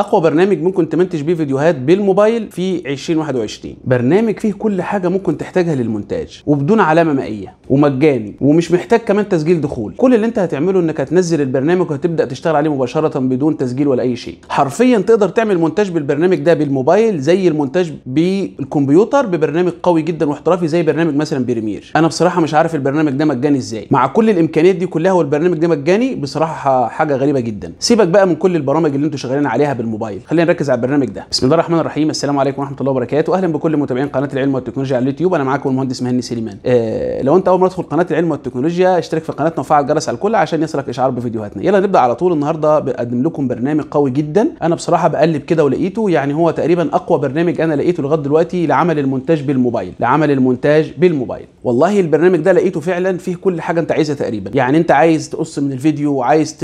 اقوى برنامج ممكن تمنتج بيه فيديوهات بالموبايل في 2021 برنامج فيه كل حاجه ممكن تحتاجها للمونتاج وبدون علامه مائيه ومجاني ومش محتاج كمان تسجيل دخول كل اللي انت هتعمله انك هتنزل البرنامج وهتبدا تشتغل عليه مباشره بدون تسجيل ولا اي شيء حرفيا تقدر تعمل مونتاج بالبرنامج ده بالموبايل زي المونتاج بالكمبيوتر ببرنامج قوي جدا واحترافي زي برنامج مثلا بريمير انا بصراحه مش عارف البرنامج ده مجاني ازاي مع كل الامكانيات دي كلها والبرنامج ده مجاني بصراحه حاجه غريبه جدا سيبك بقى من كل البرامج اللي انتوا شغالين عليها بال الموبايل خلينا نركز على البرنامج ده بسم الله الرحمن الرحيم السلام عليكم ورحمه الله وبركاته اهلا بكل متابعين قناه العلم والتكنولوجيا على اليوتيوب انا معاكم المهندس مهني سليمان آه لو انت اول مره تدخل قناه العلم والتكنولوجيا اشترك في قناتنا وفعل الجرس على الكل عشان يصلك اشعار بفيديوهاتنا يلا نبدا على طول النهارده بقدم لكم برنامج قوي جدا انا بصراحه بقلب كده ولقيته يعني هو تقريبا اقوى برنامج انا لقيته لغايه دلوقتي لعمل المونتاج بالموبايل لعمل المونتاج بالموبايل والله البرنامج ده لقيته فعلا فيه كل حاجه انت عايزها تقريبا يعني انت عايز تقص من الفيديو وعايز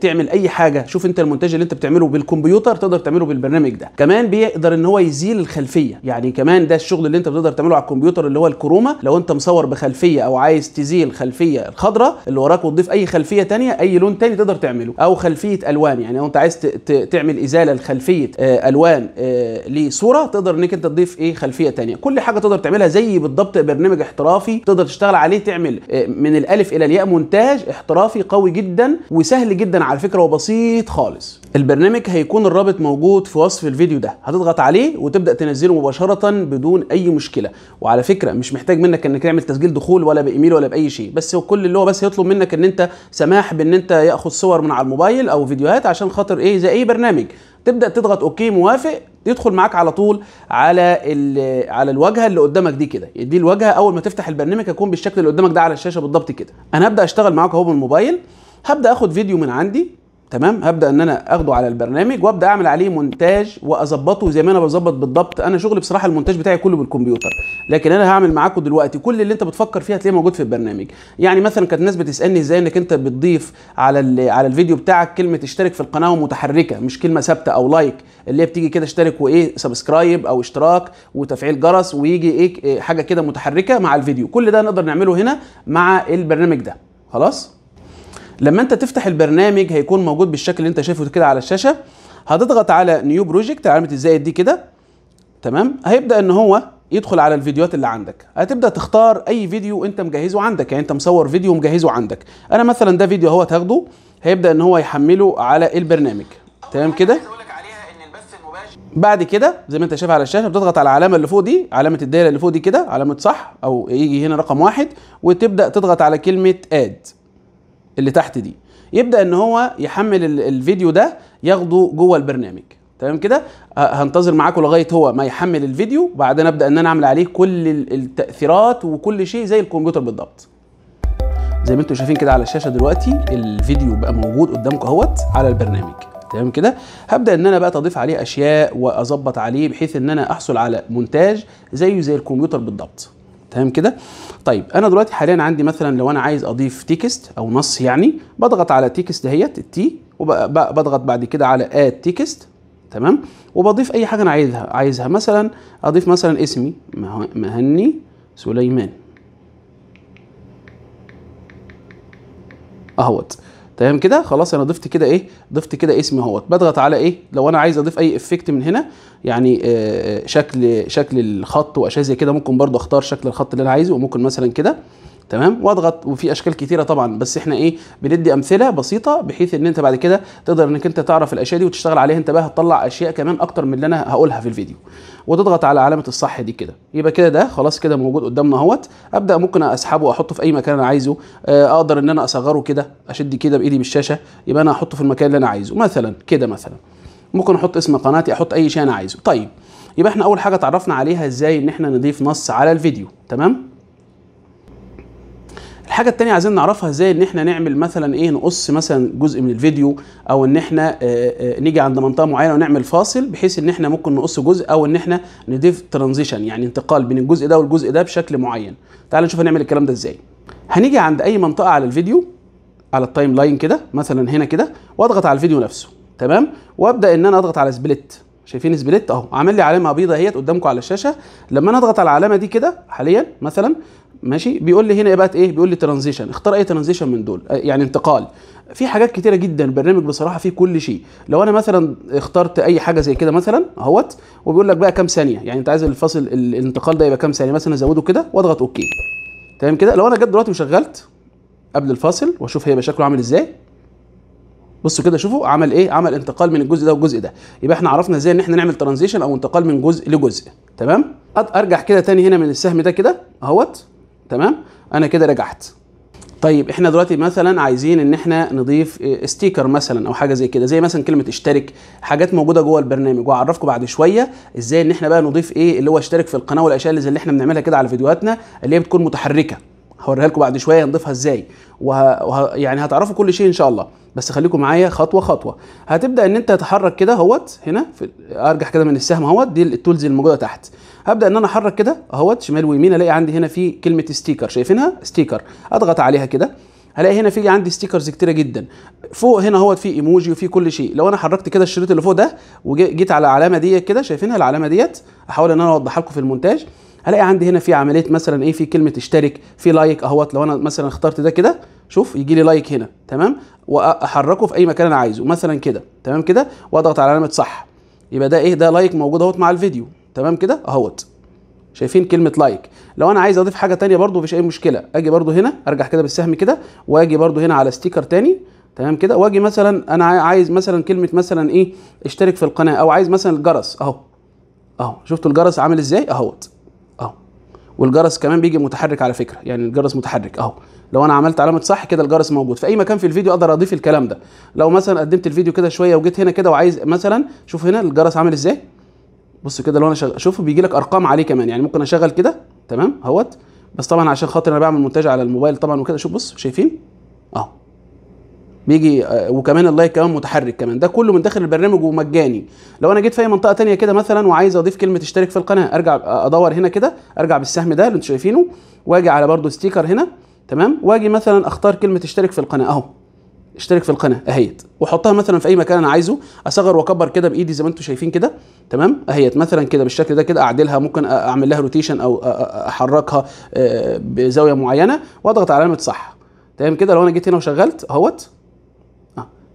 تعمل اي حاجه شوف انت المونتاج اللي انت بتعمله بالكمبيوتر الكمبيوتر تقدر تعمله بالبرنامج ده كمان بيقدر ان هو يزيل الخلفيه يعني كمان ده الشغل اللي انت بتقدر تعمله على الكمبيوتر اللي هو الكروما لو انت مصور بخلفيه او عايز تزيل خلفيه الخضراء اللي وراك وتضيف اي خلفيه تانية اي لون تاني تقدر تعمله او خلفيه الوان يعني لو انت عايز تعمل ازاله لخلفيه آه، الوان آه، لصوره تقدر انك انت تضيف ايه خلفيه تانية كل حاجه تقدر تعملها زي بالضبط برنامج احترافي تقدر تشتغل عليه تعمل آه، من الالف الى الياء مونتاج احترافي قوي جدا وسهل جدا على فكره وبسيط خالص البرنامج هيكون الرابط موجود في وصف الفيديو ده هتضغط عليه وتبدا تنزله مباشره بدون اي مشكله وعلى فكره مش محتاج منك انك تعمل تسجيل دخول ولا بايميل ولا باي شيء بس هو كل اللي هو بس يطلب منك ان انت سماح بان انت ياخد صور من على الموبايل او فيديوهات عشان خاطر ايه زي اي برنامج تبدا تضغط اوكي موافق يدخل معاك على طول على على الواجهه اللي قدامك دي كده دي الواجهه اول ما تفتح البرنامج هيكون بالشكل اللي قدامك ده على الشاشه بالظبط كده انا هبدا اشتغل معاك اهو بالموبايل هبدا اخد فيديو من عندي تمام هبدا ان انا اخده على البرنامج وابدا اعمل عليه مونتاج واظبطه زي ما انا بظبط بالضبط انا شغلي بصراحه المونتاج بتاعي كله بالكمبيوتر لكن انا هعمل معاكم دلوقتي كل اللي انت بتفكر فيه هتلاقيه موجود في البرنامج يعني مثلا كانت الناس بتسالني ازاي انك انت بتضيف على على الفيديو بتاعك كلمه اشترك في القناه ومتحركه مش كلمه ثابته او لايك اللي هي بتيجي كده اشترك وايه سبسكرايب او اشتراك وتفعيل جرس ويجي إيه،, ايه حاجه كده متحركه مع الفيديو كل ده نقدر نعمله هنا مع البرنامج ده خلاص لما انت تفتح البرنامج هيكون موجود بالشكل اللي انت شايفه كده على الشاشه هتضغط على نيو بروجكت علامه الزائد دي كده تمام هيبدا ان هو يدخل على الفيديوهات اللي عندك هتبدا تختار اي فيديو انت مجهزه عندك يعني انت مصور فيديو مجهزه عندك انا مثلا ده فيديو اهو هتاخده هيبدا ان هو يحمله على البرنامج تمام كده بعد كده زي ما انت شايف على الشاشه بتضغط على العلامه اللي فوق دي علامه الدايره اللي فوق دي كده علامه صح او يجي هنا رقم واحد وتبدا تضغط على كلمه اد اللي تحت دي يبدا ان هو يحمل الفيديو ده ياخده جوه البرنامج تمام كده أه، هنتظر معاكم لغايه هو ما يحمل الفيديو وبعدين ابدا ان انا اعمل عليه كل التاثيرات وكل شيء زي الكمبيوتر بالضبط زي ما انتم شايفين كده على الشاشه دلوقتي الفيديو بقى موجود قدامكم اهوت على البرنامج تمام كده هبدا ان انا بقى اضيف عليه اشياء واظبط عليه بحيث ان انا احصل على مونتاج زيه زي الكمبيوتر بالضبط تمام كده طيب انا دلوقتي حاليا عندي مثلا لو انا عايز اضيف تيكست او نص يعني بضغط على تيكست دهيت التي وبضغط بعد كده على اد تيكست تمام وبضيف اي حاجه انا عايزها عايزها مثلا اضيف مثلا اسمي مهني سليمان اهوت تمام كده خلاص انا ضفت كده ايه ضفت كده اسم اهوت بضغط على ايه لو انا عايز اضيف اي افكت من هنا يعني آه، آه، شكل شكل الخط واشياء زي كده ممكن برضو اختار شكل الخط اللي انا عايزه وممكن مثلا كده تمام واضغط وفي اشكال كتيره طبعا بس احنا ايه بندي امثله بسيطه بحيث ان انت بعد كده تقدر انك انت تعرف الاشياء دي وتشتغل عليها انت بقى هتطلع اشياء كمان اكتر من اللي انا هقولها في الفيديو وتضغط على علامه الصح دي كده يبقى كده ده خلاص كده موجود قدامنا اهوت ابدا ممكن اسحبه واحطه في اي مكان انا عايزه آه، اقدر ان انا اصغره كده اشد كده بايدي بالشاشه يبقى انا احطه في المكان اللي انا عايزه مثلا كده مثلا ممكن احط اسم قناتي احط اي شيء انا عايزه طيب يبقى احنا اول حاجه اتعرفنا عليها ازاي ان احنا نضيف نص على الفيديو تمام الحاجه التانية عايزين نعرفها ازاي ان احنا نعمل مثلا ايه نقص مثلا جزء من الفيديو او ان احنا آه، آه، نيجي عند منطقه معينه ونعمل فاصل بحيث ان احنا ممكن نقص جزء او ان احنا نضيف ترانزيشن يعني انتقال بين الجزء ده والجزء ده بشكل معين تعال نشوف هنعمل الكلام ده ازاي هنيجي عند اي منطقه على الفيديو على التايم لاين كده مثلا هنا كده واضغط على الفيديو نفسه تمام وابدا ان انا اضغط على سبليت شايفين سبليت اهو عامل لي علامه بيضاء اهيت قدامكم على الشاشه لما انا اضغط على العلامه دي كده حاليا مثلا ماشي بيقول لي هنا بقى ايه بيقول لي ترانزيشن اختار اي ترانزيشن من دول يعني انتقال في حاجات كتيره جدا البرنامج بصراحه فيه كل شيء لو انا مثلا اخترت اي حاجه زي كده مثلا اهوت وبيقول لك بقى كام ثانيه يعني انت عايز الفاصل الانتقال ده يبقى كام ثانيه مثلا ازوده كده واضغط اوكي تمام كده لو انا جت دلوقتي وشغلت قبل الفاصل واشوف هيبقى شكله عامل ازاي بصوا كده شوفوا عمل ايه عمل انتقال من الجزء ده والجزء ده يبقى احنا عرفنا ازاي ان احنا نعمل ترانزيشن او انتقال من جزء لجزء تمام ارجع كده تاني هنا من السهم ده كده اهوت تمام انا كده رجعت طيب احنا دلوقتي مثلا عايزين ان احنا نضيف ستيكر مثلا او حاجه زي كده زي مثلا كلمه اشترك حاجات موجوده جوه البرنامج وهعرفكم بعد شويه ازاي ان احنا بقى نضيف ايه اللي هو اشترك في القناه والاشياء اللي زي اللي احنا بنعملها كده على فيديوهاتنا اللي هي بتكون متحركه هوريها لكم بعد شويه هنضيفها ازاي وه... وه... يعني هتعرفوا كل شيء ان شاء الله بس خليكم معايا خطوه خطوه هتبدا ان انت تحرك كده اهوت هنا في... ارجح كده من السهم اهوت دي التولز الموجوده تحت هبدا ان انا احرك كده اهوت شمال ويمين الاقي عندي هنا في كلمه ستيكر شايفينها ستيكر اضغط عليها كده هلاقي هنا في عندي ستيكرز كتيره جدا فوق هنا اهوت في ايموجي وفي كل شيء لو انا حركت كده الشريط اللي فوق ده وجيت على العلامه ديت كده شايفينها العلامه ديت احاول ان انا اوضحها لكم في المونتاج هلاقي عندي هنا في عمليه مثلا ايه في كلمه اشترك في لايك اهوت لو انا مثلا اخترت ده كده شوف يجي لي لايك هنا تمام واحركه في اي مكان انا عايزه مثلا كده تمام كده واضغط على علامه صح يبقى ده ايه ده لايك موجود اهوت مع الفيديو تمام كده اهوت شايفين كلمه لايك لو انا عايز اضيف حاجه ثانيه برده مفيش اي مشكله اجي برده هنا ارجع كده بالسهم كده واجي برده هنا على ستيكر ثاني تمام كده واجي مثلا انا عايز مثلا كلمه مثلا ايه اشترك في القناه او عايز مثلا الجرس اهو اهو شفتوا الجرس عامل ازاي اهوت والجرس كمان بيجي متحرك على فكره يعني الجرس متحرك اهو لو انا عملت علامه صح كده الجرس موجود في اي مكان في الفيديو اقدر اضيف الكلام ده لو مثلا قدمت الفيديو كده شويه وجيت هنا كده وعايز مثلا شوف هنا الجرس عامل ازاي بص كده لو انا شغ... شوف بيجي لك ارقام عليه كمان يعني ممكن اشغل كده تمام اهوت بس طبعا عشان خاطر انا بعمل مونتاج على الموبايل طبعا وكده شوف بص شايفين اهو بيجي آه، وكمان اللايك كمان متحرك كمان ده كله من داخل البرنامج ومجاني لو انا جيت في اي منطقه تانية كده مثلا وعايز اضيف كلمه اشترك في القناه ارجع آه، ادور هنا كده ارجع بالسهم ده اللي انتم شايفينه واجي على برده ستيكر هنا تمام واجي مثلا اختار كلمه اشترك في القناه اهو اشترك في القناه اهيت واحطها مثلا في اي مكان انا عايزه اصغر واكبر كده بايدي زي ما انتم شايفين كده تمام اهيت مثلا كده بالشكل ده كده اعدلها ممكن اعمل لها روتيشن او احركها آه، بزاويه معينه واضغط على علامه صح تمام كده لو انا جيت هنا وشغلت اهوت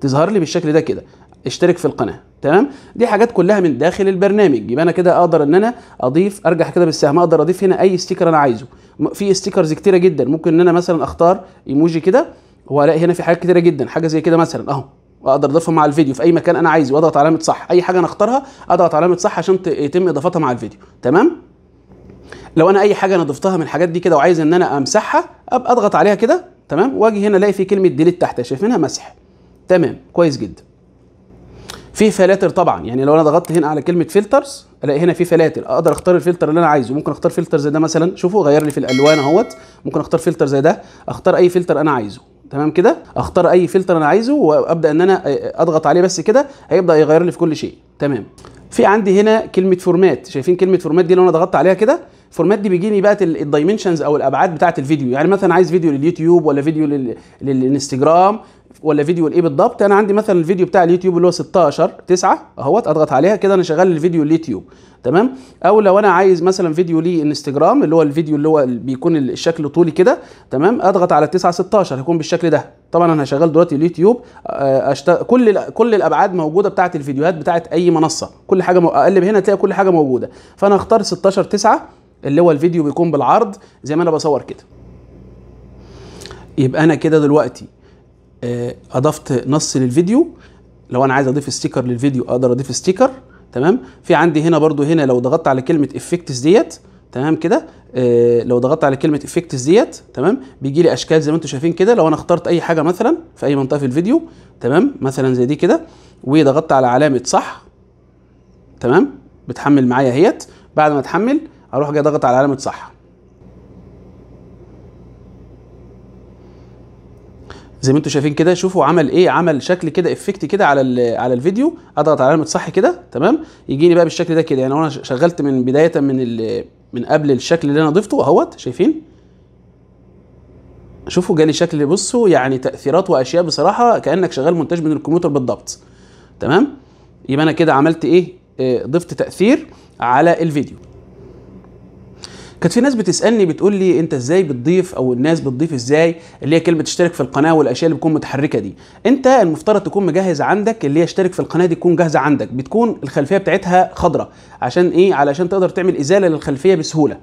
تظهر لي بالشكل ده كده اشترك في القناه تمام دي حاجات كلها من داخل البرنامج يبقى انا كده اقدر ان انا اضيف ارجع كده بالسهم اقدر اضيف هنا اي ستيكر انا عايزه في ستيكرز كتيره جدا ممكن ان انا مثلا اختار ايموجي كده والاقي هنا في حاجات كتيره جدا حاجه زي كده مثلا اهو واقدر اضيفها مع الفيديو في اي مكان انا عايزه واضغط علامه صح اي حاجه انا اختارها اضغط علامه صح عشان يتم اضافتها مع الفيديو تمام لو انا اي حاجه انا ضفتها من الحاجات دي كده وعايز ان انا امسحها ابقى اضغط عليها كده تمام واجي هنا الاقي في كلمه ديليت تحت شايفينها مسح تمام كويس جدا في فلاتر طبعا يعني لو انا ضغطت هنا على كلمه فلترز الاقي هنا في فلاتر اقدر اختار الفلتر اللي انا عايزه ممكن اختار فلتر زي ده مثلا شوفوا غير لي في الالوان اهوت ممكن اختار فلتر زي ده اختار اي فلتر انا عايزه تمام كده اختار اي فلتر انا عايزه وابدا ان انا اضغط عليه بس كده هيبدا يغير لي في كل شيء تمام في عندي هنا كلمه فورمات شايفين كلمه فورمات دي لو انا ضغطت عليها كده الفورمات دي بيجيني بقى الدايمنشنز او الابعاد بتاعه الفيديو يعني مثلا عايز فيديو لليوتيوب ولا فيديو للانستجرام ولا فيديو الايه بالضبط انا عندي مثلا الفيديو بتاع اليوتيوب اللي هو 16 9 اهوت اضغط عليها كده انا شغال الفيديو اليوتيوب تمام او لو انا عايز مثلا فيديو لي انستجرام اللي هو الفيديو اللي هو بيكون الشكل طولي كده تمام اضغط على 9 16 هيكون بالشكل ده طبعا انا شغال دلوقتي اليوتيوب آه، أشت... كل كل الابعاد موجوده بتاعه الفيديوهات بتاعه اي منصه كل حاجه م... اقلب هنا تلاقي كل حاجه موجوده فانا اختار 16 9 اللي هو الفيديو بيكون بالعرض زي ما انا بصور كده يبقى انا كده دلوقتي آه، اضفت نص للفيديو لو انا عايز اضيف ستيكر للفيديو اقدر اضيف ستيكر تمام في عندي هنا برضو هنا لو ضغطت على كلمه افكتس ديت تمام كده آه، لو ضغطت على كلمه افكتس ديت تمام بيجي لي اشكال زي ما انتم شايفين كده لو انا اخترت اي حاجه مثلا في اي منطقه في الفيديو تمام مثلا زي دي كده وضغطت على علامه صح تمام بتحمل معايا اهيت بعد ما تحمل اروح جاي ضغط على علامه صح زي ما انتم شايفين كده شوفوا عمل ايه عمل شكل كده افكت كده على على الفيديو اضغط على علامه صح كده تمام يجي لي بقى بالشكل ده كده يعني انا شغلت من بدايه من من قبل الشكل اللي انا ضفته اهوت شايفين شوفوا جالي شكل بصوا يعني تاثيرات واشياء بصراحه كانك شغال مونتاج من الكمبيوتر بالضبط تمام يبقى انا كده عملت ايه آه، ضفت تاثير على الفيديو كانت في ناس بتسالني بتقول لي انت ازاي بتضيف او الناس بتضيف ازاي اللي هي كلمه اشترك في القناه والاشياء اللي بتكون متحركه دي انت المفترض تكون مجهز عندك اللي هي اشترك في القناه دي تكون جاهزه عندك بتكون الخلفيه بتاعتها خضراء عشان ايه علشان تقدر تعمل ازاله للخلفيه بسهوله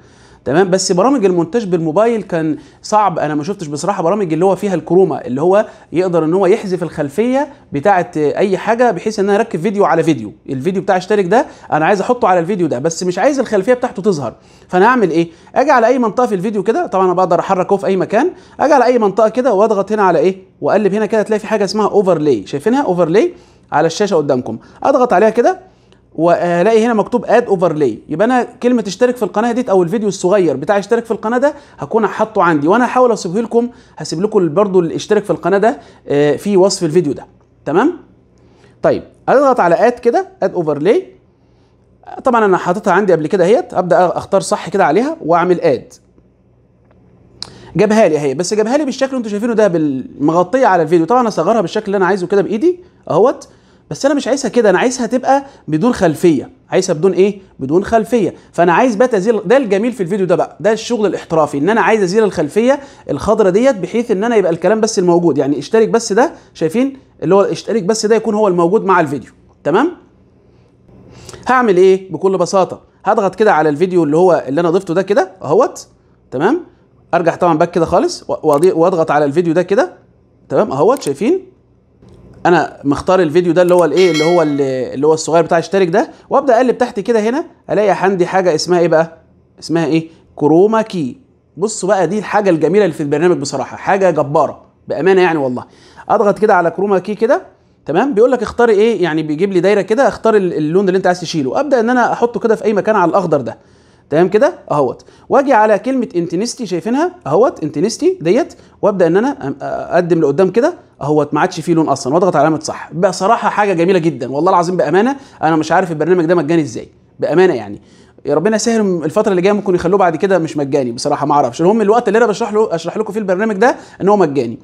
تمام بس برامج المونتاج بالموبايل كان صعب انا ما شفتش بصراحه برامج اللي هو فيها الكروما اللي هو يقدر ان هو يحذف الخلفيه بتاعه اي حاجه بحيث ان انا اركب فيديو على فيديو الفيديو بتاع اشترك ده انا عايز احطه على الفيديو ده بس مش عايز الخلفيه بتاعته تظهر فانا هعمل ايه اجي على اي منطقه في الفيديو كده طبعا انا بقدر احركه في اي مكان اجي على اي منطقه كده واضغط هنا على ايه واقلب هنا كده تلاقي في حاجه اسمها اوفرلاي شايفينها اوفرلاي على الشاشه قدامكم اضغط عليها كده وهلاقي هنا مكتوب اد اوفرلاي يبقى انا كلمه اشترك في القناه ديت او الفيديو الصغير بتاع اشترك في القناه ده هكون حاطه عندي وانا هحاول اسيبه لكم هسيب لكم برضو الاشتراك في القناه ده آه، في وصف الفيديو ده تمام طيب اضغط على اد كده اد اوفرلاي طبعا انا حاططها عندي قبل كده اهيت ابدا اختار صح كده عليها واعمل اد جابها لي اهي بس جابها لي بالشكل اللي انتم شايفينه ده مغطيه على الفيديو طبعا اصغرها بالشكل اللي انا عايزه كده بايدي اهوت بس انا مش عايزها كده انا عايزها تبقى بدون خلفيه عايزها بدون ايه بدون خلفيه فانا عايز بقى تزيل ده الجميل في الفيديو ده بقى ده الشغل الاحترافي ان انا عايز ازيل الخلفيه الخضره ديت بحيث ان انا يبقى الكلام بس الموجود يعني اشترك بس ده شايفين اللي هو اشترك بس ده يكون هو الموجود مع الفيديو تمام هعمل ايه بكل بساطه هضغط كده على الفيديو اللي هو اللي انا ضفته ده كده اهوت تمام ارجع طبعا باك كده خالص واضغط على الفيديو ده كده تمام اهوت شايفين انا مختار الفيديو ده اللي هو الايه اللي هو اللي هو الصغير بتاع اشترك ده وابدا اقلب تحت كده هنا الاقي عندي حاجه اسمها ايه بقى اسمها ايه كروما كي بصوا بقى دي الحاجه الجميله اللي في البرنامج بصراحه حاجه جباره بامانه يعني والله اضغط كده على كروما كي كده تمام بيقول لك اختاري ايه يعني بيجيب لي دايره كده اختار اللون اللي انت عايز تشيله ابدا ان انا احطه كده في اي مكان على الاخضر ده تمام كده اهوت واجي على كلمه انتنستي شايفينها اهوت انتنستي ديت وابدا ان انا اقدم لقدام كده اهوت ما عادش فيه لون اصلا واضغط على علامه صح بصراحه حاجه جميله جدا والله العظيم بامانه انا مش عارف البرنامج ده مجاني ازاي بامانه يعني يا ربنا يسهل الفتره اللي جايه ممكن يخلوه بعد كده مش مجاني بصراحه ما اعرفش المهم الوقت اللي انا بشرح له اشرح لكم فيه البرنامج ده ان هو مجاني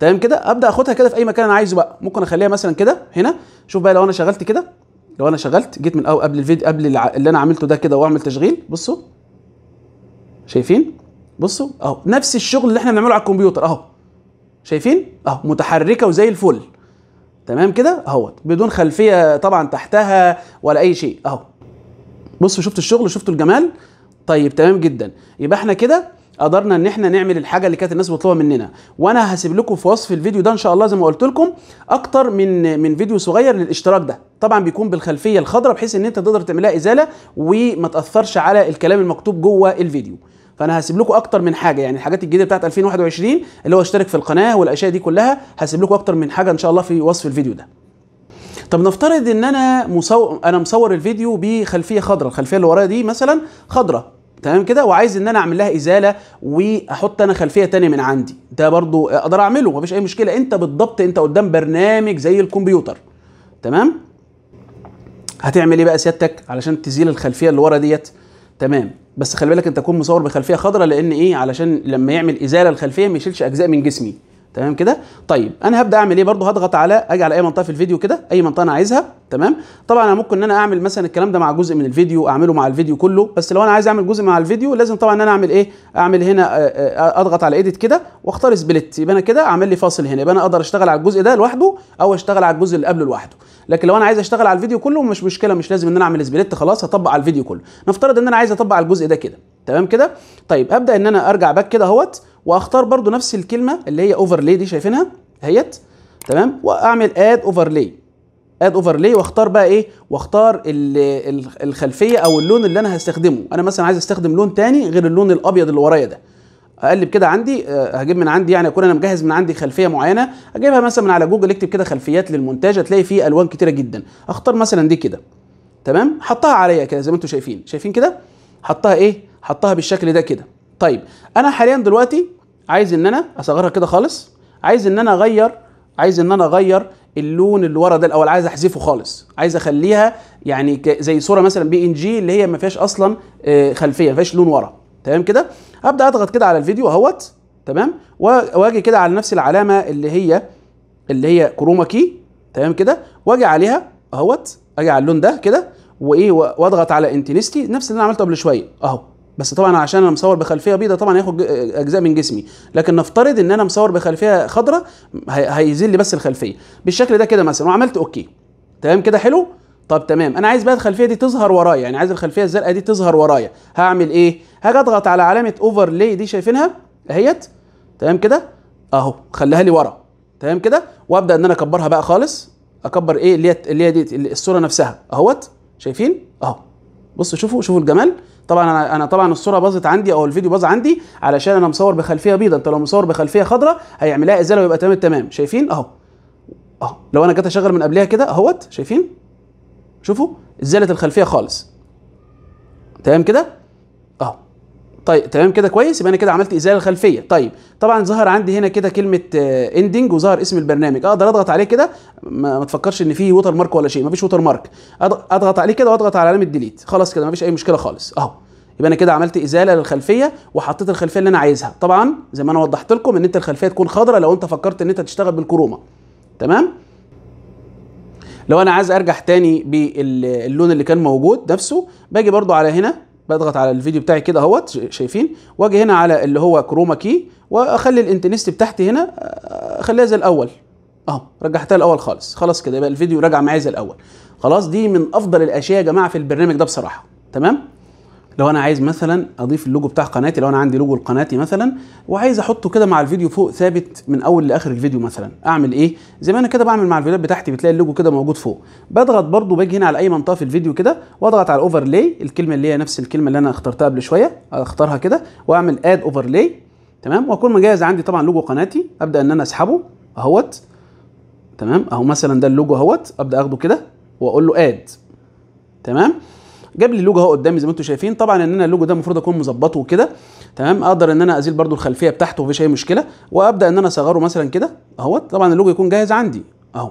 تمام كده ابدا اخدها كده في اي مكان انا عايزه بقى ممكن اخليها مثلا كده هنا شوف بقى لو انا شغلت كده لو انا شغلت جيت من قبل الفيديو قبل اللي انا عملته ده كده واعمل تشغيل بصوا شايفين بصوا اهو نفس الشغل اللي احنا بنعمله على الكمبيوتر اهو شايفين اهو متحركه وزي الفل تمام كده اهوت بدون خلفيه طبعا تحتها ولا اي شيء اهو بصوا شفتوا الشغل شفتوا الجمال طيب تمام جدا يبقى احنا كده قدرنا ان احنا نعمل الحاجه اللي كانت الناس بتطلبها مننا وانا هسيب لكم في وصف الفيديو ده ان شاء الله زي ما قلت لكم اكتر من من فيديو صغير للاشتراك ده طبعا بيكون بالخلفيه الخضراء بحيث ان انت تقدر تعملها ازاله وما تاثرش على الكلام المكتوب جوه الفيديو فانا هسيب لكم اكتر من حاجه يعني الحاجات الجديده بتاعت 2021 اللي هو اشترك في القناه والاشياء دي كلها هسيب لكم اكتر من حاجه ان شاء الله في وصف الفيديو ده طب نفترض ان انا مصور انا مصور الفيديو بخلفيه خضراء الخلفيه اللي ورايا دي مثلا خضراء تمام كده وعايز ان انا اعمل لها ازاله واحط انا خلفيه تانية من عندي ده برضو اقدر اعمله مفيش اي مشكله انت بالضبط انت قدام برنامج زي الكمبيوتر تمام هتعمل ايه بقى سيادتك علشان تزيل الخلفيه اللي ورا ديت تمام بس خلي بالك انت تكون مصور بخلفيه خضراء لان ايه علشان لما يعمل ازاله الخلفيه ما يشيلش اجزاء من جسمي تمام كده طيب انا هبدا اعمل ايه برضو هضغط على اجي على اي منطقه في الفيديو كده اي منطقه انا عايزها تمام طبعا انا ممكن ان انا اعمل مثلا الكلام ده مع جزء من الفيديو اعمله مع الفيديو كله بس لو انا عايز اعمل جزء مع الفيديو لازم طبعا ان انا اعمل ايه اعمل هنا آه، آه، آه، اضغط على ايديت كده واختار سبليت يبقى انا كده اعمل لي فاصل هنا يبقى انا اقدر اشتغل على الجزء ده لوحده او اشتغل على الجزء اللي قبله لوحده لكن لو انا عايز اشتغل على الفيديو كله مش مشكله مش لازم ان انا اعمل سبليت خلاص هطبق على الفيديو كله نفترض ان انا عايز اطبق على الجزء ده كده تمام كده طيب ابدا ان انا ارجع باك كده اهوت واختار برضو نفس الكلمه اللي هي اوفرلاي دي شايفينها اهيت تمام واعمل اد اوفرلاي اد اوفرلاي واختار بقى ايه واختار الخلفيه او اللون اللي انا هستخدمه انا مثلا عايز استخدم لون تاني غير اللون الابيض اللي ورايا ده اقلب كده عندي آه، هجيب من عندي يعني اكون انا مجهز من عندي خلفيه معينه اجيبها مثلا من على جوجل اكتب كده خلفيات للمونتاج هتلاقي فيه الوان كتيره جدا اختار مثلا دي كده تمام حطها عليا كده زي ما انتم شايفين شايفين كده حطها ايه حطها بالشكل ده كده طيب انا حاليا دلوقتي عايز ان انا اصغرها كده خالص عايز ان انا اغير عايز ان انا اغير اللون اللي ورا ده الاول عايز احذفه خالص عايز اخليها يعني زي صوره مثلا بي ان جي اللي هي ما فيهاش اصلا آه، خلفيه ما فيهاش لون ورا تمام كده هبدا اضغط كده على الفيديو اهوت تمام واجي كده على نفس العلامه اللي هي اللي هي كروما كي تمام كده واجي عليها اهوت اجي على اللون ده كده وايه واضغط على انتنستي نفس اللي انا عملته قبل شويه اهو بس طبعا عشان انا مصور بخلفيه بيضاء طبعا هياخد اجزاء من جسمي لكن نفترض ان انا مصور بخلفيه خضراء هيزيل لي بس الخلفيه بالشكل ده كده مثلا وعملت اوكي تمام كده حلو طب تمام انا عايز بقى الخلفيه دي تظهر ورايا يعني عايز الخلفيه الزرقاء دي تظهر ورايا هعمل ايه هاجي اضغط على علامه اوفرلاي دي شايفينها اهيت تمام كده اهو خليها لي ورا تمام كده وابدا ان انا اكبرها بقى خالص اكبر ايه اللي هي دي الصوره نفسها اهوت شايفين اهو بصوا شوفوا شوفوا الجمال طبعا انا انا طبعا الصوره باظت عندي او الفيديو باظ عندي علشان انا مصور بخلفيه بيضاء انت لو مصور بخلفيه خضراء هيعملها ازاله ويبقى تمام التمام شايفين اهو اهو لو انا جيت اشغل من قبلها كده اهوت شايفين شوفوا ازالت الخلفيه خالص تمام كده طيب تمام كده كويس يبقى انا كده عملت ازاله خلفيه طيب طبعا ظهر عندي هنا كده كلمه اندنج آه، وظهر اسم البرنامج اقدر اضغط عليه كده ما, تفكرش ان فيه ووتر مارك ولا شيء ما فيش ووتر مارك اضغط عليه كده واضغط على علامه ديليت خلاص كده ما فيش اي مشكله خالص اهو يبقى انا كده عملت ازاله للخلفيه وحطيت الخلفيه اللي انا عايزها طبعا زي ما انا وضحت لكم ان انت الخلفيه تكون خضراء لو انت فكرت ان انت تشتغل بالكروما تمام لو انا عايز ارجع تاني باللون اللي كان موجود نفسه باجي برده على هنا بضغط على الفيديو بتاعي كده اهوت شايفين واجي هنا على اللي هو كروما كي واخلي الانتنست بتاعتي هنا آه، اخليها زي الاول اهو رجعتها الاول خالص خلاص كده يبقى الفيديو راجع معايا زي الاول خلاص دي من افضل الاشياء يا جماعه في البرنامج ده بصراحه تمام لو انا عايز مثلا اضيف اللوجو بتاع قناتي لو انا عندي لوجو لقناتي مثلا وعايز احطه كده مع الفيديو فوق ثابت من اول لاخر الفيديو مثلا اعمل ايه زي ما انا كده بعمل مع الفيديوهات بتاعتي بتلاقي اللوجو كده موجود فوق بضغط برده باجي هنا على اي منطقه في الفيديو كده واضغط على الاوفرلاي الكلمه اللي هي نفس الكلمه اللي انا اخترتها قبل شويه اختارها كده واعمل اد اوفرلاي تمام واكون مجهز عندي طبعا لوجو قناتي ابدا ان انا اسحبه اهوت تمام اهو مثلا ده اللوجو اهوت ابدا اخده كده واقول له اد تمام جاب لي اللوجو اهو قدامي زي ما انتم شايفين طبعا ان انا اللوجو ده المفروض اكون مظبطه وكده تمام اقدر ان انا ازيل برده الخلفيه بتاعته مفيش اي مشكله وابدا ان انا اصغره مثلا كده اهوت طبعا اللوجو يكون جاهز عندي اهو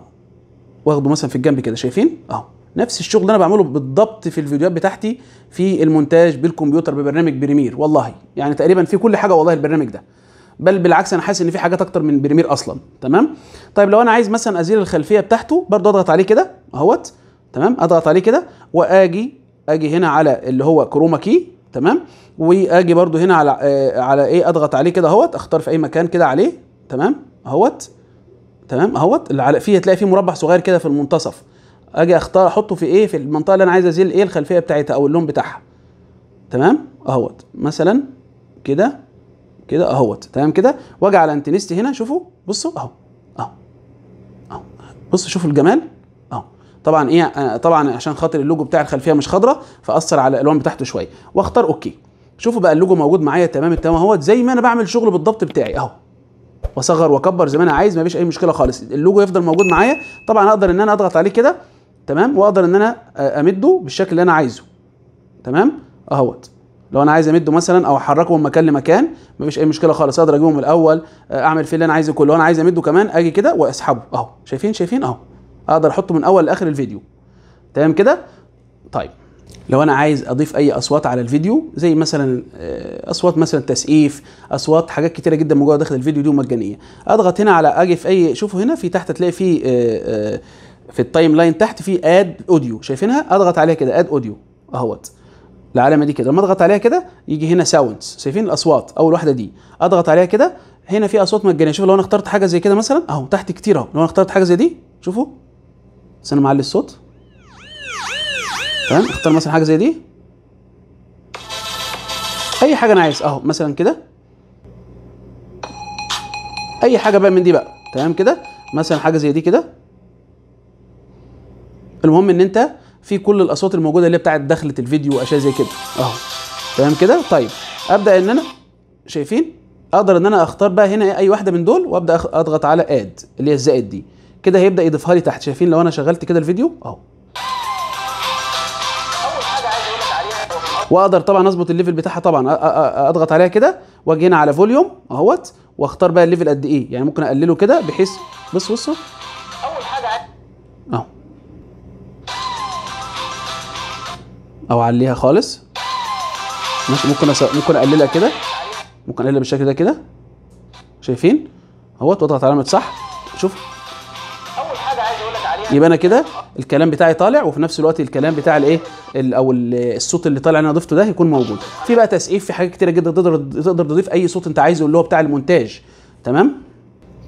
واخده مثلا في الجنب كده شايفين اهو نفس الشغل اللي انا بعمله بالضبط في الفيديوهات بتاعتي في المونتاج بالكمبيوتر ببرنامج بريمير والله يعني تقريبا في كل حاجه والله البرنامج ده بل بالعكس انا حاسس ان في حاجات اكتر من بريمير اصلا تمام طيب لو انا عايز مثلا ازيل الخلفيه بتاعته برضه اضغط عليه كده اهوت تمام اضغط عليه كده واجي اجي هنا على اللي هو كروما كي تمام واجي برده هنا على آه على ايه اضغط عليه كده اهوت اختار في اي مكان كده عليه تمام اهوت تمام اهوت اللي على فيه هتلاقي فيه مربع صغير كده في المنتصف اجي اختار احطه في ايه في المنطقه اللي انا عايز ازيل ايه الخلفيه بتاعتها او اللون بتاعها تمام اهوت مثلا كده كده اهوت تمام كده واجي على انتنستي هنا شوفوا بصوا اهو اهو اهو بصوا شوفوا الجمال طبعا ايه آه، طبعا عشان خاطر اللوجو بتاع الخلفيه مش خضراء فاثر على الالوان بتاعته شويه واختار اوكي شوفوا بقى اللوجو موجود معايا تمام التمام اهوت زي ما انا بعمل شغل بالضبط بتاعي اهو واصغر واكبر زي ما انا عايز مفيش اي مشكله خالص اللوجو يفضل موجود معايا طبعا اقدر ان انا اضغط عليه كده تمام واقدر ان انا آه، امده بالشكل اللي انا عايزه تمام اهوت لو انا عايز امده مثلا او احركه من مكان لمكان مفيش اي مشكله خالص اقدر اجيبه من الاول آه، اعمل فيه اللي انا عايزه كله لو انا عايز امده كمان اجي كده واسحبه اهو شايفين شايفين اهو اقدر احطه من اول لاخر الفيديو تمام كده طيب لو انا عايز اضيف اي اصوات على الفيديو زي مثلا آه، اصوات مثلا تسقيف اصوات حاجات كتيره جدا موجوده داخل الفيديو دي مجانيه اضغط هنا على اجي في اي شوفوا هنا في تحت تلاقي في آه، آه، في التايم لاين تحت في اد اوديو شايفينها اضغط عليها كده اد اوديو اهوت العلامه دي كده لما اضغط عليها كده يجي هنا ساوندز شايفين الاصوات اول واحده دي اضغط عليها كده هنا في اصوات مجانيه شوف لو انا اخترت حاجه زي كده مثلا اهو تحت كتير اهو لو انا اخترت حاجه زي دي شوفوا بس انا معلي الصوت تمام اختار مثلا حاجه زي دي اي حاجه انا عايز اهو مثلا كده اي حاجه بقى من دي بقى تمام كده مثلا حاجه زي دي كده المهم ان انت في كل الاصوات الموجوده اللي بتاعت دخله الفيديو واشياء زي كده اهو تمام كده طيب ابدا ان انا شايفين اقدر ان انا اختار بقى هنا اي واحده من دول وابدا اضغط على اد اللي هي الزائد دي كده هيبدا يضيفها لي تحت شايفين لو انا شغلت كده الفيديو اهو واقدر طبعا اظبط الليفل بتاعها طبعا اضغط عليها كده واجي هنا على فوليوم اهوت واختار بقى الليفل قد ايه يعني ممكن اقلله كده بحيث بص بص اول حاجه اهو او اعليها خالص ماشي ممكن أس... ممكن اقللها كده ممكن اقللها بالشكل ده كده شايفين اهوت واضغط علامه صح شوف يبقى انا كده الكلام بتاعي طالع وفي نفس الوقت الكلام بتاع الايه او الصوت اللي طالع انا ضفته ده هيكون موجود في بقى تسقيف في حاجات كتيره جدا تقدر تقدر تضيف اي صوت انت عايزه اللي هو بتاع المونتاج تمام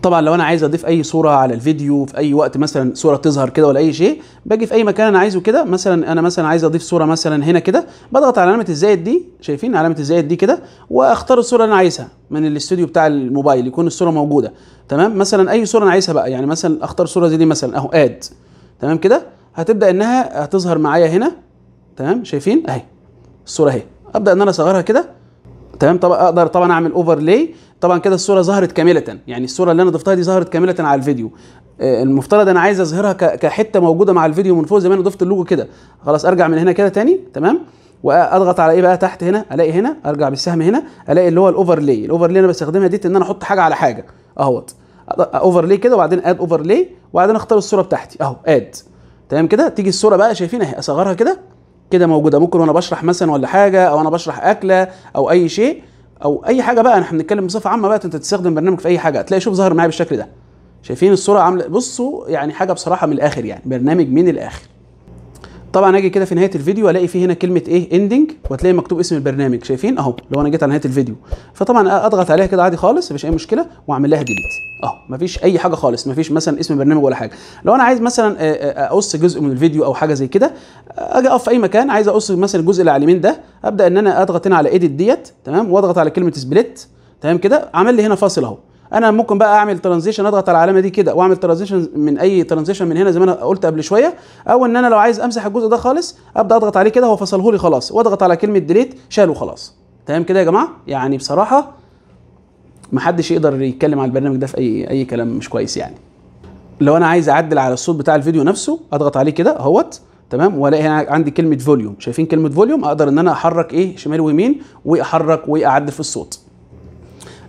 طبعا لو انا عايز اضيف اي صوره على الفيديو في اي وقت مثلا صوره تظهر كده ولا اي شيء باجي في اي مكان انا عايزه كده مثلا انا مثلا عايز اضيف صوره مثلا هنا كده بضغط على علامه الزائد دي شايفين علامه الزائد دي كده واختار الصوره اللي انا عايزها من الاستوديو بتاع الموبايل يكون الصوره موجوده تمام مثلا اي صوره انا عايزها بقى يعني مثلا اختار صوره زي دي مثلا اهو اد تمام كده هتبدا انها هتظهر معايا هنا تمام شايفين اهي الصوره اهي ابدا ان انا اصغرها كده تمام طبعا اقدر طبعا اعمل اوفرلاي طبعا كده الصوره ظهرت كامله يعني الصوره اللي انا ضفتها دي ظهرت كامله على الفيديو آه، المفترض انا عايز اظهرها كحته موجوده مع الفيديو من فوق زي ما انا ضفت اللوجو كده خلاص ارجع من هنا كده تاني تمام واضغط على ايه بقى تحت هنا الاقي هنا ارجع بالسهم هنا الاقي اللي هو الاوفرلاي الاوفرلاي انا بستخدمها ديت ان انا احط حاجه على حاجه اهوت اوفرلاي كده وبعدين اد اوفرلاي وبعدين اختار الصوره بتاعتي اهو اد تمام كده تيجي الصوره بقى شايفين اهي اصغرها كده كده موجوده ممكن وانا بشرح مثلا ولا حاجه او انا بشرح اكله او اي شيء او اي حاجه بقى احنا بنتكلم بصفه عامه بقى انت تستخدم برنامج في اي حاجه تلاقي شوف ظهر معايا بالشكل ده شايفين الصوره عامله بصوا يعني حاجه بصراحه من الاخر يعني برنامج من الاخر طبعا اجي كده في نهايه الفيديو الاقي فيه هنا كلمه ايه اندنج وتلاقي مكتوب اسم البرنامج شايفين اهو لو انا جيت على نهايه الفيديو فطبعا اضغط عليها كده عادي خالص مفيش اي مشكله واعمل لها ديليت اهو مفيش اي حاجه خالص مفيش مثلا اسم برنامج ولا حاجه لو انا عايز مثلا اقص جزء من الفيديو او حاجه زي كده اجي اقف في اي مكان عايز اقص مثلا الجزء اللي على اليمين ده ابدا ان انا اضغط هنا على ايديت ديت تمام واضغط على كلمه سبليت تمام كده عمل لي هنا فاصل اهو انا ممكن بقى اعمل ترانزيشن اضغط على العلامه دي كده واعمل ترانزيشن من اي ترانزيشن من هنا زي ما انا قلت قبل شويه او ان انا لو عايز امسح الجزء ده خالص ابدا اضغط عليه كده هو فصله لي خلاص واضغط على كلمه ديليت شاله خلاص تمام كده يا جماعه يعني بصراحه محدش يقدر يتكلم على البرنامج ده في اي اي كلام مش كويس يعني لو انا عايز اعدل على الصوت بتاع الفيديو نفسه اضغط عليه كده اهوت تمام والاقي هنا عندي كلمه فوليوم شايفين كلمه فوليوم اقدر ان انا احرك ايه شمال ويمين واحرك واعدل في الصوت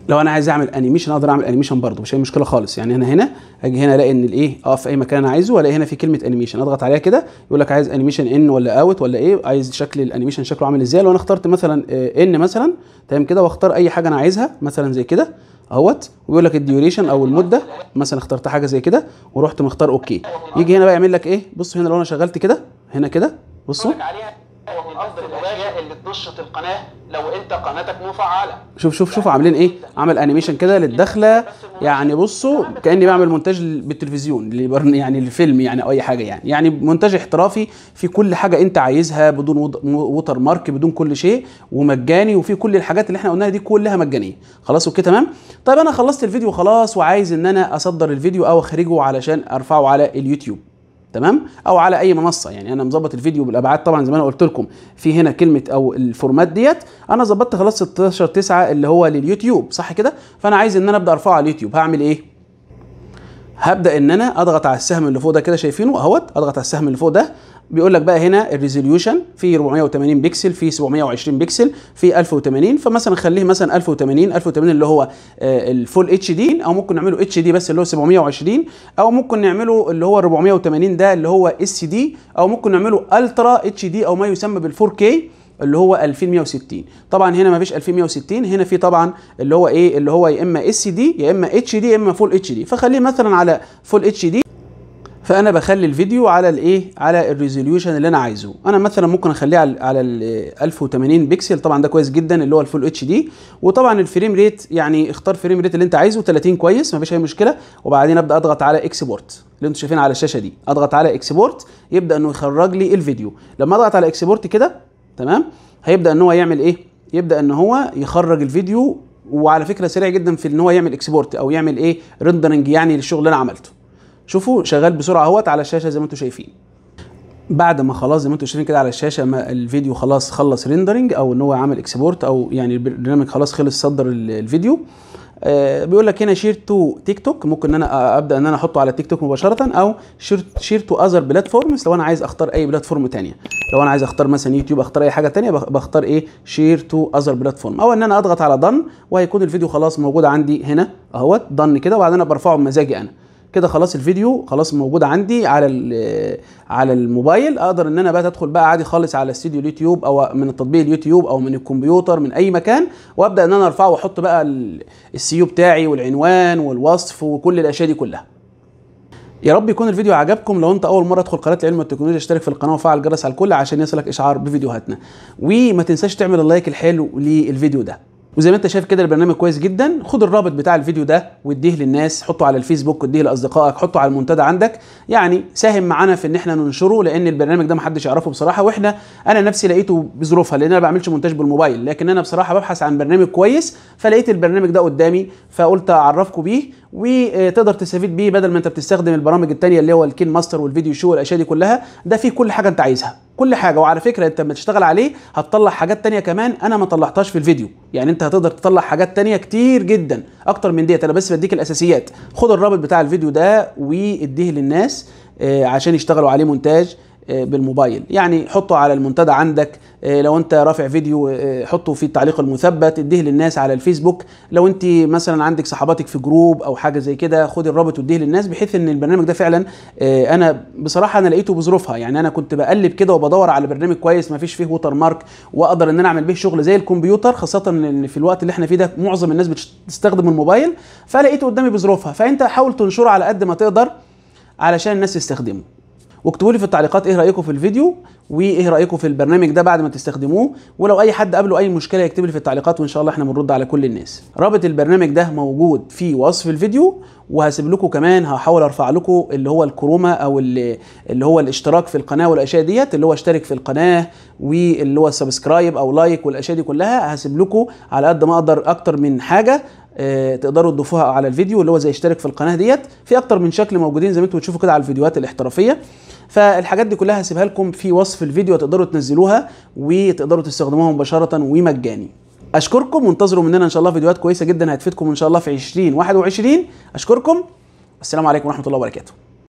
لو انا عايز اعمل انيميشن اقدر اعمل انيميشن برضه مش اي مشكله خالص يعني انا هنا اجي هنا الاقي ان الايه اقف في اي مكان انا عايزه والاقي هنا في كلمه انيميشن اضغط عليها كده يقول لك عايز انيميشن ان ولا اوت ولا ايه عايز شكل الانيميشن شكله عامل ازاي لو انا اخترت مثلا ان آه، مثلا تمام كده واختار اي حاجه انا عايزها مثلا زي كده اهوت ويقول لك الديوريشن او المده مثلا اخترت حاجه زي كده ورحت مختار اوكي يجي هنا بقى يعمل لك ايه بص هنا لو انا شغلت كده هنا كده بصوا تنشط القناه لو انت قناتك مفعله شوف شوف شوف عاملين ايه عمل انيميشن كده للدخله يعني بصوا كاني بعمل مونتاج بالتلفزيون يعني الفيلم يعني او اي حاجه يعني يعني مونتاج احترافي في كل حاجه انت عايزها بدون ووتر مارك بدون كل شيء ومجاني وفي كل الحاجات اللي احنا قلناها دي كلها مجانيه خلاص اوكي تمام طيب انا خلصت الفيديو خلاص وعايز ان انا اصدر الفيديو او اخرجه علشان ارفعه على اليوتيوب تمام او على اي منصه يعني انا مظبط الفيديو بالابعاد طبعا زي ما انا قلت لكم في هنا كلمه او الفورمات ديت انا ظبطت خلاص 16 9 اللي هو لليوتيوب صح كده فانا عايز ان انا ابدا ارفعه على اليوتيوب هعمل ايه هبدا ان انا اضغط على السهم اللي فوق ده كده شايفينه اهوت اضغط على السهم اللي فوق ده بيقول لك بقى هنا الريزوليوشن في 480 بكسل في 720 بكسل في 1080 فمثلا خليه مثلا 1080 1080 اللي هو الفول اتش دي او ممكن نعمله اتش دي بس اللي هو 720 او ممكن نعمله اللي هو 480 ده اللي هو اس دي او ممكن نعمله الترا اتش دي او ما يسمى بال 4 كي اللي هو 2160 طبعا هنا ما فيش 2160 هنا في طبعا اللي هو ايه اللي هو يا اما اس دي يا اما اتش دي يا اما فول اتش دي فخليه مثلا على فول اتش دي فانا بخلي الفيديو على الايه على الريزوليوشن اللي انا عايزه انا مثلا ممكن اخليه على على 1080 بكسل طبعا ده كويس جدا اللي هو الفول اتش دي وطبعا الفريم ريت يعني اختار فريم ريت اللي انت عايزه 30 كويس مفيش اي مشكله وبعدين ابدا اضغط على اكسبورت اللي انتم شايفين على الشاشه دي اضغط على اكسبورت يبدا انه يخرج لي الفيديو لما اضغط على اكسبورت كده تمام هيبدا ان هو يعمل ايه يبدا ان هو يخرج الفيديو وعلى فكره سريع جدا في ان هو يعمل اكسبورت او يعمل ايه ريندرنج يعني للشغل اللي انا عملته شوفوا شغال بسرعه اهوت على الشاشه زي ما انتم شايفين بعد ما خلاص زي ما انتم شايفين كده على الشاشه ما الفيديو خلاص خلص ريندرنج او ان هو عمل اكسبورت او يعني البرنامج خلاص خلص صدر الفيديو آه بيقول لك هنا شير تو تيك توك ممكن ان انا ابدا ان انا احطه على تيك توك مباشره او شير شير تو اذر بلاتفورمز لو انا عايز اختار اي بلاتفورم ثانيه لو انا عايز اختار مثلا يوتيوب اختار اي حاجه ثانيه بختار ايه شير تو اذر بلاتفورم او ان انا اضغط على دن وهيكون الفيديو خلاص موجود عندي هنا اهوت دن كده وبعدين انا برفعه بمزاجي انا كده خلاص الفيديو خلاص موجود عندي على آه، على الموبايل اقدر ان انا بقى ادخل بقى عادي خالص على استديو اليوتيوب او من التطبيق اليوتيوب او من الكمبيوتر من اي مكان وابدا ان انا ارفعه واحط بقى السي يو بتاعي والعنوان والوصف وكل الاشياء دي كلها يا رب يكون الفيديو عجبكم لو انت اول مره تدخل قناه العلم والتكنولوجيا اشترك في القناه وفعل الجرس على الكل عشان يصلك اشعار بفيديوهاتنا وما تنساش تعمل اللايك الحلو للفيديو ده وزي ما انت شايف كده البرنامج كويس جدا خد الرابط بتاع الفيديو ده واديه للناس حطه على الفيسبوك واديه لاصدقائك حطه على المنتدى عندك يعني ساهم معانا في ان احنا ننشره لان البرنامج ده محدش يعرفه بصراحه واحنا انا نفسي لقيته بظروفها لان انا ما بعملش مونتاج بالموبايل لكن انا بصراحه ببحث عن برنامج كويس فلقيت البرنامج ده قدامي فقلت اعرفكم بيه وتقدر تستفيد بيه بدل ما انت بتستخدم البرامج التانية اللي هو الكين ماستر والفيديو شو والاشياء دي كلها ده فيه كل حاجه انت عايزها كل حاجه وعلى فكره انت لما تشتغل عليه هتطلع حاجات تانية كمان انا ما طلعتهاش في الفيديو يعني انت هتقدر تطلع حاجات تانية كتير جدا اكتر من ديت انا بس بديك الاساسيات خد الرابط بتاع الفيديو ده واديه للناس آه، عشان يشتغلوا عليه مونتاج آه، بالموبايل يعني حطه على المنتدى عندك آه، لو انت رافع فيديو آه، حطه في التعليق المثبت اديه للناس على الفيسبوك لو انت مثلا عندك صحباتك في جروب او حاجه زي كده خد الرابط واديه للناس بحيث ان البرنامج ده فعلا انا بصراحه انا لقيته بظروفها يعني انا كنت بقلب كده وبدور على برنامج كويس ما فيش فيه ووتر مارك واقدر ان انا اعمل به شغل زي الكمبيوتر خاصه ان في الوقت اللي احنا فيه ده معظم الناس بتستخدم الموبايل فلقيته قدامي بظروفها فانت حاول تنشره على قد ما تقدر علشان الناس تستخدمه واكتبوا لي في التعليقات ايه رايكم في الفيديو وايه رايكم في البرنامج ده بعد ما تستخدموه ولو اي حد قابله اي مشكله يكتب لي في التعليقات وان شاء الله احنا بنرد على كل الناس رابط البرنامج ده موجود في وصف الفيديو وهسيب لكم كمان هحاول ارفع لكم اللي هو الكروما او اللي, اللي هو الاشتراك في القناه والاشياء ديت اللي هو اشترك في القناه واللي هو سبسكرايب او لايك والاشياء دي كلها هسيب لكم على قد ما اقدر اكتر من حاجه آه، تقدروا تضيفوها على الفيديو اللي هو زي اشترك في القناه ديت في اكتر من شكل موجودين زي ما انتم بتشوفوا كده على الفيديوهات الاحترافيه فالحاجات دي كلها هسيبها لكم في وصف الفيديو تقدروا تنزلوها وتقدروا تستخدموها مباشره ومجاني اشكركم وانتظروا مننا ان شاء الله فيديوهات كويسه جدا هتفيدكم ان شاء الله في 2021 اشكركم السلام عليكم ورحمه الله وبركاته